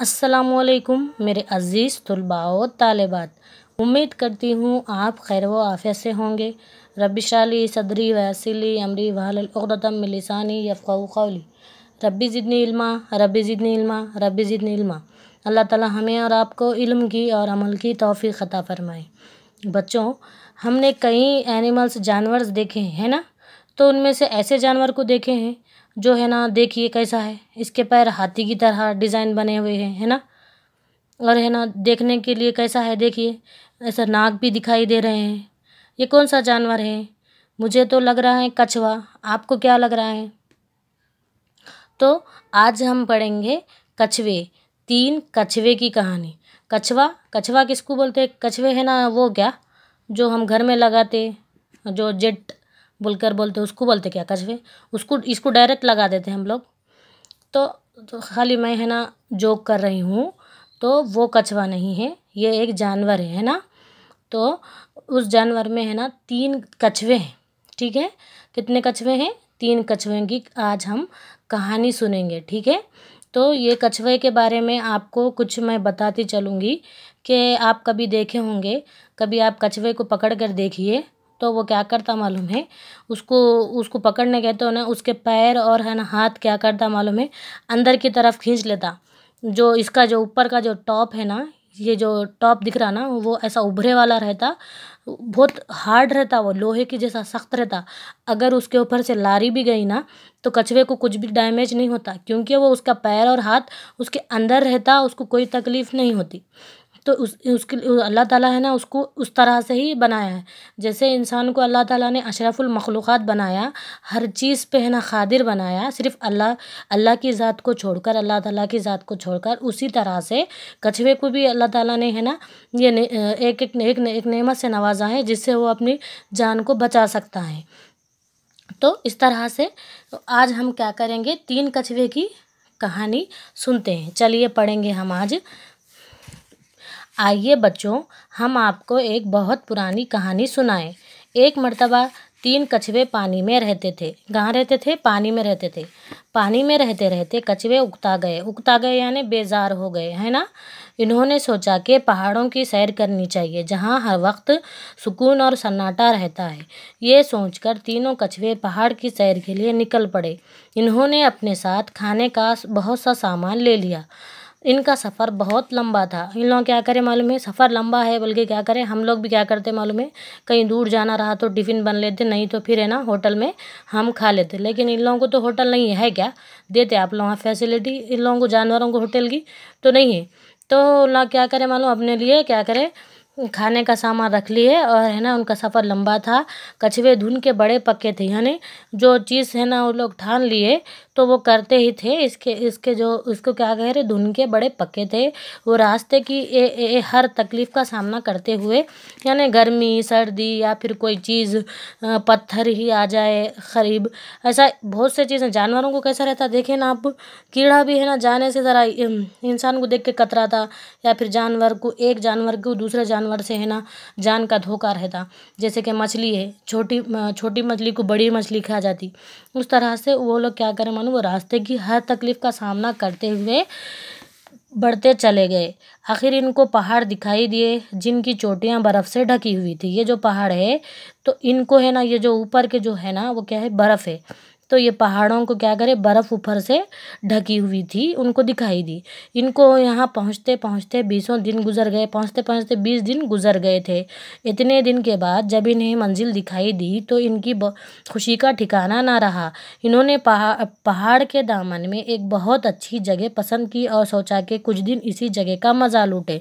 असलकुम मेरे अज़ीज़ तलबाओ और उम्मीद करती हूँ आप खैर व आफ़िया से होंगे रबिशाली सदरी वसीली अमरी वाहलतम लिसानी यफ़ाउली रबी ज़िदनी इल्मा रबी ज़िदनी इल्मा रबी ज़िदनी इल्मा अल्लाह ताला हमें और आपको इल्म की और अमल की तोफ़ी ख़ता फ़रमाए बच्चों हमने कई एनिमल्स जानवर देखे हैं ना तो उनमें से ऐसे जानवर को देखे हैं जो है ना देखिए कैसा है इसके पैर हाथी की तरह डिज़ाइन बने हुए हैं है ना और है ना देखने के लिए कैसा है देखिए ऐसा नाक भी दिखाई दे रहे हैं ये कौन सा जानवर है मुझे तो लग रहा है कछवा आपको क्या लग रहा है तो आज हम पढ़ेंगे कछवे तीन कछवे की कहानी कछवा कछवा किसको बोलते हैं कछवे है ना वो क्या जो हम घर में लगाते जो जेट बोलकर बोलते उसको बोलते क्या कछवे उसको इसको डायरेक्ट लगा देते हम लोग तो, तो खाली मैं है ना जोक कर रही हूँ तो वो कछवा नहीं है ये एक जानवर है ना तो उस जानवर में है ना तीन कछवे हैं ठीक है कितने कछवे हैं तीन कछुए की आज हम कहानी सुनेंगे ठीक है तो ये कछुए के बारे में आपको कुछ मैं बताती चलूँगी कि आप कभी देखे होंगे कभी आप कछुए को पकड़ कर देखिए तो वो क्या करता मालूम है उसको उसको पकड़ने गए तो ना उसके पैर और है ना हाथ क्या करता मालूम है अंदर की तरफ खींच लेता जो इसका जो ऊपर का जो टॉप है ना ये जो टॉप दिख रहा ना वो ऐसा उभरे वाला रहता बहुत हार्ड रहता वो लोहे की जैसा सख्त रहता अगर उसके ऊपर से लारी भी गई ना तो कछुए को कुछ भी डैमेज नहीं होता क्योंकि वो उसका पैर और हाथ उसके अंदर रहता उसको कोई तकलीफ़ नहीं होती तो उस उसके अल्लाह ताला है ना उसको उस तरह से ही बनाया है जैसे इंसान को अल्लाह ताला ने अशरफुल मखलूक़ात बनाया हर चीज़ पे है ना ख़ादिर बनाया सिर्फ अल्लाह अल्लाह की ज़ात को छोड़कर अल्लाह ताला की ज़ात को छोड़कर उसी तरह से कछुए को भी अल्लाह ताला ने है ना ये एक एक एक, एक नेमत से नवाजा है जिससे वो अपनी जान को बचा सकता है तो इस तरह से आज हम क्या करेंगे तीन कछुए की कहानी सुनते हैं चलिए पढ़ेंगे हम आज आइए बच्चों हम आपको एक बहुत पुरानी कहानी सुनाएं एक मर्तबा तीन कछुए पानी में रहते थे कहाँ रहते थे पानी में रहते थे पानी में रहते रहते कछुए उगता गए उगता गए यानी बेजार हो गए है ना इन्होंने सोचा कि पहाड़ों की सैर करनी चाहिए जहाँ हर वक्त सुकून और सन्नाटा रहता है ये सोचकर तीनों कछुए पहाड़ की सैर के लिए निकल पड़े इन्होंने अपने साथ खाने का बहुत सा सामान ले लिया इनका सफ़र बहुत लंबा था इन लोग क्या करें मालूम है सफ़र लंबा है बल्कि क्या करें हम लोग भी क्या करते मालूम है कहीं दूर जाना रहा तो टिफ़िन बन लेते नहीं तो फिर है ना होटल में हम खा लेते लेकिन इन लोगों को तो होटल नहीं है क्या देते आप लोग वहाँ फैसिलिटी इन लोगों को जानवरों को होटल की तो नहीं है तो ना क्या करें मालूम अपने लिए क्या करें खाने का सामान रख लिए और है ना उनका सफ़र लंबा था कछुए धुन के बड़े पक्के थे यानी जो चीज़ है ना वो लोग ठान लिए तो वो करते ही थे इसके इसके जो इसको क्या कह रहे धुन के बड़े पक्के थे वो रास्ते की ए, ए, ए, हर तकलीफ़ का सामना करते हुए यानी गर्मी सर्दी या फिर कोई चीज़ पत्थर ही आ जाए खरीब ऐसा बहुत से चीज़ें जानवरों को कैसा रहता देखें ना आप कीड़ा भी है ना जाने से ज़रा इंसान को देख के कतराता या फिर जानवर को एक जानवर को दूसरे जानवर से है ना जान का धोखा रहता जैसे कि मछली है छोटी छोटी मछली को बड़ी मछली खा जाती उस तरह से वो लोग क्या करें दौरान वो रास्ते की हर तकलीफ़ का सामना करते हुए बढ़ते चले गए आखिर इनको पहाड़ दिखाई दिए जिनकी चोटियाँ बर्फ़ से ढकी हुई थी ये जो पहाड़ है तो इनको है ना ये जो ऊपर के जो है ना वो क्या है बर्फ़ है तो ये पहाड़ों को क्या करे बर्फ़ ऊपर से ढकी हुई थी उनको दिखाई दी इनको यहाँ पहुँचते पहुँचते बीसों दिन गुजर गए पहुँचते पहुँचते बीस दिन गुजर गए थे इतने दिन के बाद जब इन्हें मंजिल दिखाई दी तो इनकी खुशी का ठिकाना ना रहा इन्होंने पहाड़ पहाड़ के दामन में एक बहुत अच्छी जगह पसंद की और सोचा कि कुछ दिन इसी जगह का मज़ा लूटे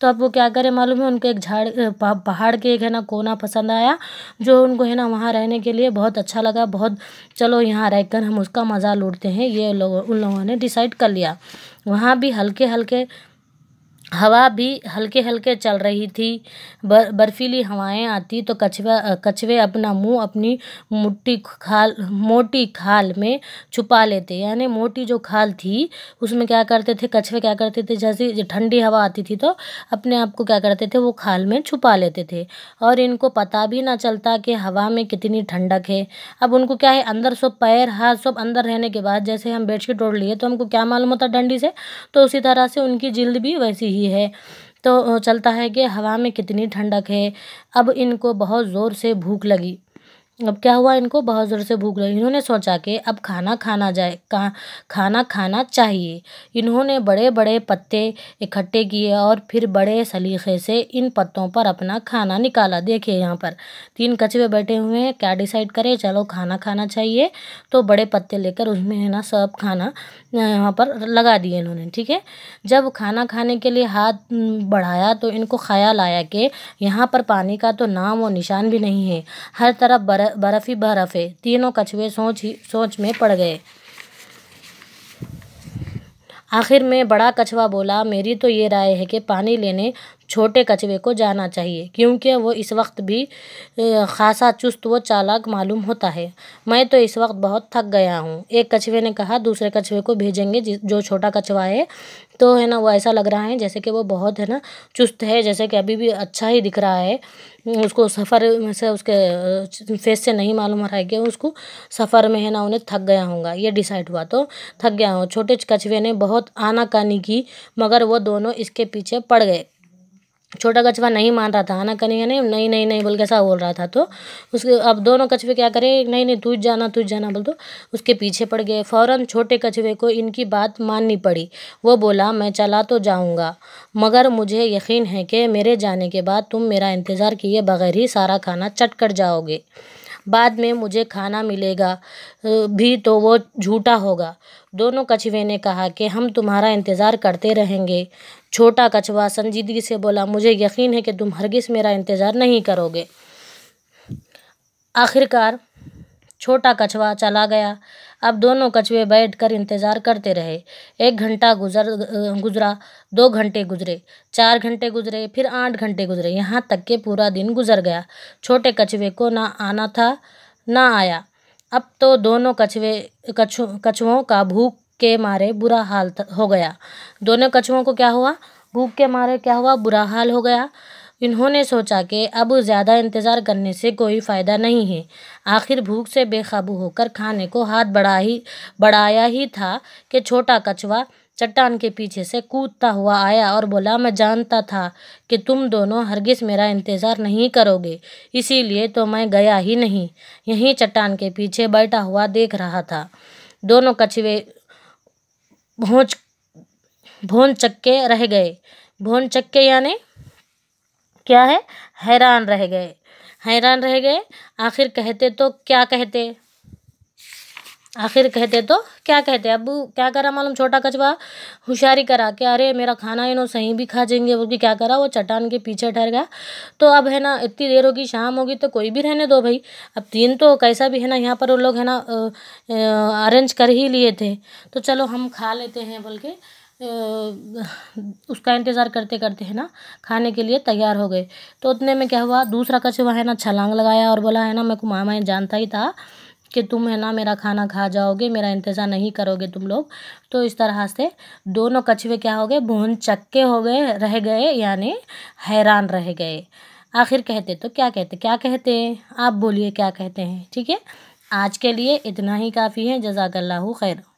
तो अब वो क्या करें मालूम है उनको एक झाड़ पहाड़ के एक है ना कोना पसंद आया जो उनको है ना वहाँ रहने के लिए बहुत अच्छा लगा बहुत चलो यहाँ रहकर हम उसका मज़ा लूटते हैं ये लोग उन लोगों ने डिसाइड कर लिया वहाँ भी हल्के हल्के हवा भी हल्के हल्के चल रही थी बर बर्फीली हवाएं आती तो कछुआ कछुए अपना मुंह अपनी मुट्टी खाल मोटी खाल में छुपा लेते यानी मोटी जो खाल थी उसमें क्या करते थे कछुए क्या करते थे जैसे ठंडी हवा आती थी तो अपने आप को क्या करते थे वो खाल में छुपा लेते थे और इनको पता भी ना चलता कि हवा में कितनी ठंडक है अब उनको क्या है अंदर सब पैर हाथ सब अंदर रहने के बाद जैसे हम बेडशीट ओढ़ लिए तो हमको क्या मालूम होता डंडी से तो उसी तरह से उनकी जिल्द भी वैसी ही दी है तो चलता है कि हवा में कितनी ठंडक है अब इनको बहुत ज़ोर से भूख लगी अब क्या हुआ इनको बहुत ज़ोर से भूख लगी इन्होंने सोचा कि अब खाना खाना जाए का खाना खाना चाहिए इन्होंने बड़े बड़े पत्ते इकट्ठे किए और फिर बड़े सलीके से इन पत्तों पर अपना खाना निकाला देखिए यहाँ पर तीन कछुए बैठे हुए हैं क्या डिसाइड करें चलो खाना खाना चाहिए तो बड़े पत्ते लेकर उसमें है ना सब खाना यहाँ पर लगा दिए इन्होंने ठीक है जब खाना खाने के लिए हाथ बढ़ाया तो इनको ख्याल आया कि यहाँ पर पानी का तो नाम और निशान भी नहीं है हर तरफ बड़ा बर्फ ही बर्फ है तीनों कछुए सोच ही सोच में पड़ गए आखिर में बड़ा कछुआ बोला मेरी तो ये राय है कि पानी लेने छोटे कछुए को जाना चाहिए क्योंकि वो इस वक्त भी खासा चुस्त व चालाक मालूम होता है मैं तो इस वक्त बहुत थक गया हूँ एक कछुए ने कहा दूसरे कछुए को भेजेंगे जो छोटा कछुआ है तो है ना वो ऐसा लग रहा है जैसे कि वो बहुत है ना चुस्त है जैसे कि अभी भी अच्छा ही दिख रहा है उसको सफ़र में से उसके फेस से नहीं मालूम हो रहा है कि उसको सफ़र में है ना उन्हें थक गया होगा ये डिसाइड हुआ तो थक गया हो छोटे कछुए ने बहुत आनाकानी की मगर वो दोनों इसके पीछे पड़ गए छोटा कछुआ नहीं मान रहा था ना कहीं करेंगे नहीं नहीं नहीं नहीं बोल के ऐसा बोल रहा था तो उसके अब दोनों कछुए क्या करें नहीं नहीं तुझ जाना तुझ जाना बोल तो उसके पीछे पड़ गए फौरन छोटे कछुए को इनकी बात माननी पड़ी वो बोला मैं चला तो जाऊँगा मगर मुझे यकीन है कि मेरे जाने के बाद तुम मेरा इंतज़ार किए बगैर ही सारा खाना चट कर जाओगे बाद में मुझे खाना मिलेगा भी तो वो झूठा होगा दोनों कछुए ने कहा कि हम तुम्हारा इंतज़ार करते रहेंगे छोटा कछुआ संजीदगी से बोला मुझे यकीन है कि तुम हरगिस मेरा इंतज़ार नहीं करोगे आखिरकार छोटा कछुआ चला गया अब दोनों कछुए बैठकर इंतज़ार करते रहे एक घंटा गुजर गुजरा दो घंटे गुजरे चार घंटे गुजरे फिर आठ घंटे गुजरे यहाँ तक के पूरा दिन गुजर गया छोटे कछुए को ना आना था ना आया अब तो दोनों कछुए कछु कछुओं का भूख के मारे बुरा हाल हो गया दोनों कछुओं को क्या हुआ भूख के मारे क्या हुआ बुरा हाल हो गया इन्होंने सोचा कि अब ज़्यादा इंतज़ार करने से कोई फ़ायदा नहीं है आखिर भूख से बेकाबू होकर खाने को हाथ बढ़ा ही बढ़ाया ही था कि छोटा कछुआ चट्टान के पीछे से कूदता हुआ आया और बोला मैं जानता था कि तुम दोनों हरगिज़ मेरा इंतज़ार नहीं करोगे इसीलिए तो मैं गया ही नहीं यहीं चट्टान के पीछे बैठा हुआ देख रहा था दोनों कछुए भोज भोन चक्के रह गए भोन चक्के यानी क्या है हैरान रह गए हैरान रह गए आखिर कहते तो क्या कहते आखिर कहते तो क्या कहते अब क्या करा मालूम छोटा कछुआ होशियारी करा के अरे मेरा खाना है नो सही भी खा जाएंगे बोल के क्या करा वो चट्टान के पीछे ठहर गया तो अब है ना इतनी देर होगी शाम होगी तो कोई भी रहने दो भाई अब तीन तो कैसा भी है ना यहाँ पर वो लोग है ना अरेंज कर ही लिए थे तो चलो हम खा लेते हैं बोल के उसका इंतज़ार करते करते है ना खाने के लिए तैयार हो गए तो उतने में क्या हुआ दूसरा कछुआ है ना छलांग लगाया और बोला है ना मेरे को मामा जानता ही था कि तुम है ना मेरा खाना खा जाओगे मेरा इंतज़ार नहीं करोगे तुम लोग तो इस तरह से दोनों कछुए क्या हो गए भून चक्के हो गए रह गए यानी हैरान रह गए आखिर कहते तो क्या कहते क्या कहते हैं आप बोलिए क्या कहते हैं ठीक है आज के लिए इतना ही काफ़ी है जजाकल्ला खैर